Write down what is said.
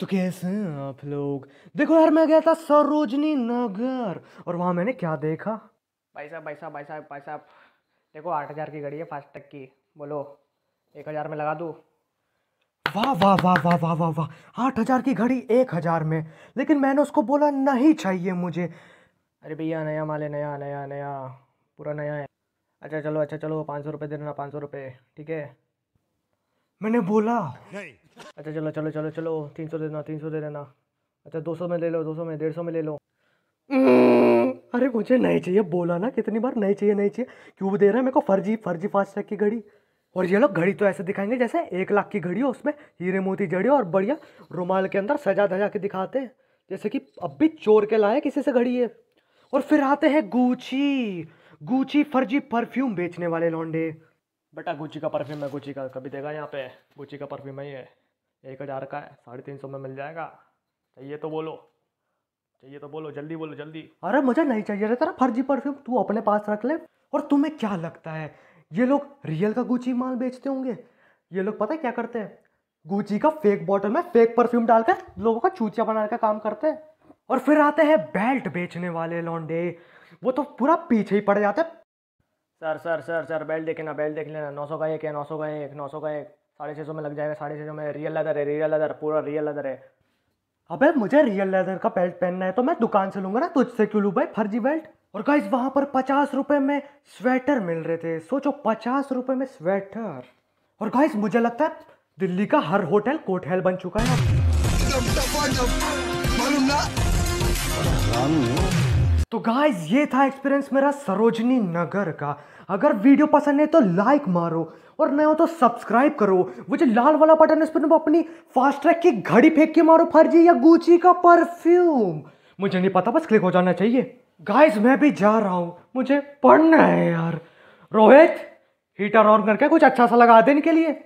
तो कैसे हैं आप लोग देखो यार मैं गया था सरोजनी नगर और वहाँ मैंने क्या देखा भाई साहब भाई साहब भाई साहब भाई साहब देखो आठ हज़ार की घड़ी है फास्टैग की बोलो एक हज़ार में लगा दूँ वाह वाह वाह वाह वाह वाह वाह आठ हज़ार की घड़ी एक हज़ार में लेकिन मैंने उसको बोला नहीं चाहिए मुझे अरे भैया नया माल है नया नया नया पूरा नया है अच्छा चलो अच्छा चलो पाँच सौ रुपये दे देना पाँच सौ रुपये ठीक है मैंने बोला नहीं अच्छा चलो चलो चलो चलो तीन सौ देना तीन सौ दे देना अच्छा दो सौ में ले लो दो सौ में डेढ़ सौ में ले लो हम्म, अरे मुझे नहीं चाहिए बोला ना कितनी बार नहीं चाहिए नहीं चाहिए क्यों दे रहा है मेरे को फर्जी फर्जी फास्ट तक की घड़ी और ये लोग घड़ी तो ऐसे दिखाएंगे जैसे एक लाख की घड़ी हो उसमें हीरे मोती जड़े और बढ़िया रुमाल के अंदर सजा धजा के दिखाते हैं जैसे कि अब भी चोर के लाए किसी से घड़ी है और फिर आते हैं गूची गूची फर्जी परफ्यूम बेचने वाले लौंडे बेटा गुची का परफ्यूम है गुची का कभी देगा यहाँ पे गुची का परफ्यूम है एक हज़ार का है साढ़े तीन सौ में मिल जाएगा चाहिए तो बोलो चाहिए तो बोलो जल्दी बोलो जल्दी अरे मुझे नहीं चाहिए रे तेरा फर्जी परफ्यूम तू अपने पास रख ले और तुम्हें क्या लगता है ये लोग रियल का गुची माल बेचते होंगे ये लोग पता है क्या करते हैं गुची का फेक बॉटल में फेक परफ्यूम डालकर लोगों का चूचिया बनाने का काम करते हैं और फिर आते हैं बेल्ट बेचने वाले लौंडे वो तो पूरा पीछे ही पड़ जाते sir sir sir sir belt देखे ना बेल्ट देख लेना नौ सौ का एक है नौ सौ का एक नौ सौ का एक साढ़े छः सौ में लग जाएगा साढ़े छः सौ में रियल लेदर है रियल लेदर पूरा रियल लेदर है अबे मुझे रियल लेदर का बेल्ट पहनना है तो मैं दुकान से लूंगा ना तुझसे क्यों लूँ भाई फर्जी बेल्ट और गाइस वहाँ पर पचास रुपये में स्वेटर मिल रहे थे सोचो पचास रुपये में स्वेटर और गाइस मुझे लगता है दिल्ली का हर होटल कोठेल बन चुका है तो गाइस ये था एक्सपीरियंस मेरा सरोजनी नगर का अगर वीडियो पसंद है तो लाइक मारो और नए हो तो सब्सक्राइब करो वो जो लाल वाला बटन है उस पर अपनी फास्ट ट्रैक की घड़ी फेंक के मारो फर्जी या गुची का परफ्यूम मुझे नहीं पता बस क्लिक हो जाना चाहिए गाइस मैं भी जा रहा हूँ मुझे पढ़ना है यार रोहित हीटर ऑन करके कुछ अच्छा सा लगा देने के लिए